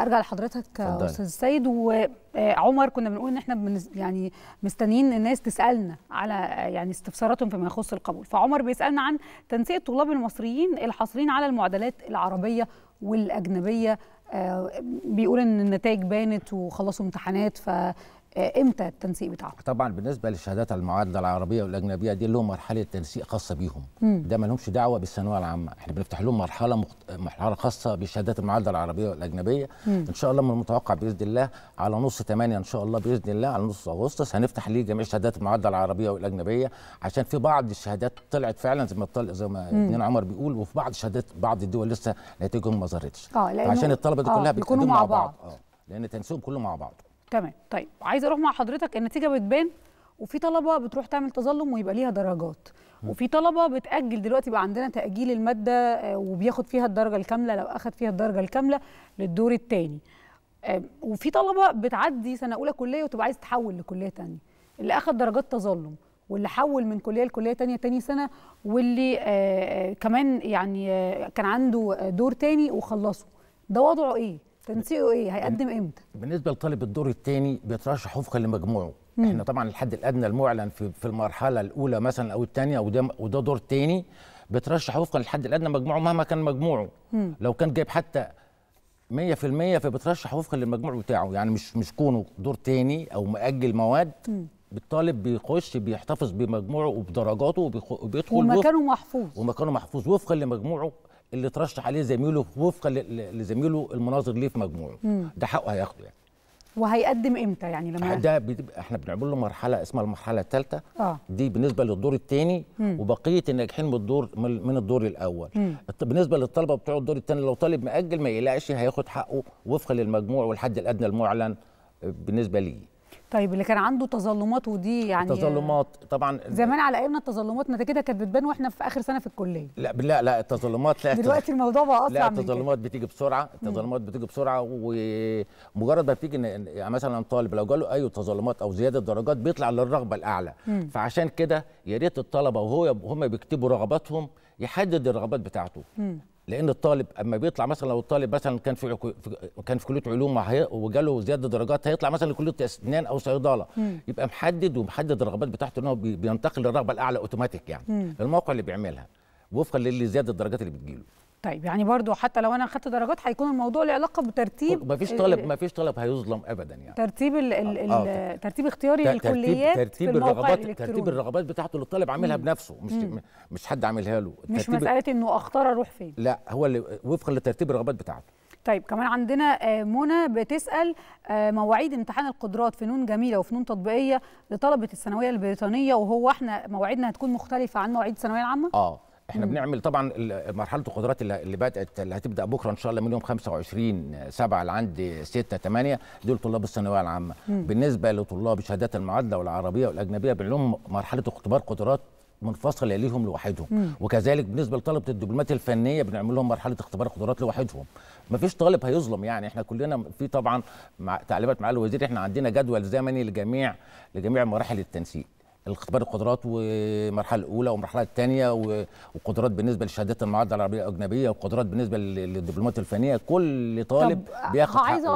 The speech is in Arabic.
ارجع لحضرتك استاذ سيد وعمر كنا بنقول ان احنا يعني مستنيين الناس تسالنا على يعني استفساراتهم فيما يخص القبول فعمر بيسالنا عن تنسيق الطلاب المصريين الحاصلين على المعادلات العربيه والاجنبيه آه، بيقول ان النتائج بانت وخلصوا امتحانات ف آه، امتى التنسيق بتاعهم؟ طبعا بالنسبه للشهادات المعادله العربيه والاجنبيه دي لهم مرحله تنسيق خاصه بيهم مم. ده لهمش دعوه بالثانويه العامه احنا بنفتح لهم مرحله مخت... مرحله خاصه بالشهادات المعادله العربيه والاجنبيه مم. ان شاء الله من المتوقع باذن الله على نص 8 ان شاء الله باذن الله على نص اغسطس هنفتح ليه جميع شهادات المعادله العربيه والاجنبيه عشان في بعض الشهادات طلعت فعلا زي ما طلع زي ما ابن عمر بيقول وفي بعض شهادات بعض الدول لسه نتائجهم ما ظهرتش آه عشان الطلبه دي كلها آه، بيكونوا مع بعض, بعض. آه. لان تنسيقهم كله مع بعض تمام طيب عايزه اروح مع حضرتك النتيجه بتبان وفي طلبه بتروح تعمل تظلم ويبقى ليها درجات وفي طلبه بتاجل دلوقتي بقى عندنا تاجيل الماده آه، وبياخد فيها الدرجه الكامله لو اخد فيها الدرجه الكامله للدور الثاني آه، وفي طلبه بتعدي سنه اولى كليه وتبقى عايز تحول لكليه ثانيه اللي اخد درجات تظلم واللي حول من كليه لكليه ثانيه ثاني سنه واللي آه، كمان يعني كان عنده دور ثاني وخلصه ده وضعه ايه تنسيقه ايه هيقدم امتى بالنسبه لطالب الدور الثاني بيترشح وفقا لمجموعه احنا طبعا الحد الادنى المعلن في, في المرحله الاولى مثلا او الثانيه وده وده دور ثاني بيترشح وفقا للحد الادنى مجموعه مهما كان مجموعه مم. لو كان جايب حتى 100% فبيترشح وفقا للمجموع بتاعه يعني مش مش كونه دور ثاني او مأجل مواد مم. الطالب بيخش بيحتفظ بمجموعه وبدرجاته وبيدخل ومكانه محفوظ ومكانه محفوظ وفقا لمجموعه اللي ترشح عليه زميله وفقا لزميله المناظر ليه في مجموعه ده حقه هياخده يعني وهيقدم امتى يعني لما ده احنا بنعمل له مرحله اسمها المرحله الثالثه آه. دي بالنسبه للدور الثاني وبقيه الناجحين من الدور من الدور الاول مم. بالنسبه للطلبه بتوع الدور الثاني لو طالب ماجل ما يقلقش هياخد حقه وفقا للمجموع والحد الادنى المعلن آه، بالنسبه ليه طيب اللي كان عنده تظلمات ودي يعني تظلمات طبعا زمان على ايامنا التظلمات نتيجتها كانت بتبان واحنا في اخر سنه في الكليه لا لا لا التظلمات لا دلوقتي الموضوع بقى اصعب لا التظلمات بتيجي بسرعه التظلمات بتيجي بسرعه ومجرد ما بتيجي يعني مثلا طالب لو جاله اي تظلمات او زياده درجات بيطلع للرغبه الاعلى مم. فعشان كده يا ريت الطلبه وهو هم بيكتبوا رغباتهم يحدد الرغبات بتاعته مم. لان الطالب اما بيطلع مثلا لو الطالب مثلا كان في كان في كليه علوم وجاله زياده درجات هيطلع مثلا لكليه اسنان او صيدله مم. يبقى محدد ومحدد الرغبات بتاعته ان هو بينتقل للرغبه الاعلى اوتوماتيك يعني الموقع اللي بيعملها وفقا للي زياده الدرجات اللي بتجيله طيب يعني برضو حتى لو انا اخدت درجات هيكون الموضوع له علاقه بترتيب مفيش طالب مفيش طالب هيظلم ابدا يعني ترتيب الـ الـ آه. آه، ترتيب اختياري للكليات ترتيب, ترتيب الرغبات ترتيب الرغبات بتاعته اللي الطالب عاملها بنفسه مش مم. مش حد عاملها له مش مساله انه اختار اروح فين لا هو اللي وفقا لترتيب الرغبات بتاعته طيب كمان عندنا آه، منى بتسال آه، مواعيد امتحان القدرات فنون جميله وفنون تطبيقيه لطلبه الثانويه البريطانيه وهو احنا مواعيدنا هتكون مختلفه عن مواعيد الثانويه العامه اه احنا م. بنعمل طبعا مرحله القدرات اللي بدات اللي هتبدا بكره ان شاء الله من يوم 25 7 آه، لعند 6 8 دول طلاب الثانويه العامه م. بالنسبه لطلاب شهادات المعادله والعربيه والاجنبيه بنعمل مرحله اختبار قدرات منفصله ليهم لوحدهم م. وكذلك بالنسبه لطلبه الدبلومات الفنيه بنعمل لهم مرحله اختبار قدرات لوحدهم ما فيش طالب هيظلم يعني احنا كلنا في طبعا مع تعليمات معالي الوزير احنا عندنا جدول زمني لجميع لجميع مراحل التنسيق اختبار القدرات ومرحلة الاولى ومرحلة الثانيه وقدرات بالنسبه لشهادات المعادله العربيه الاجنبيه وقدرات بالنسبه للدبلومات الفنيه كل طالب بياخد حقه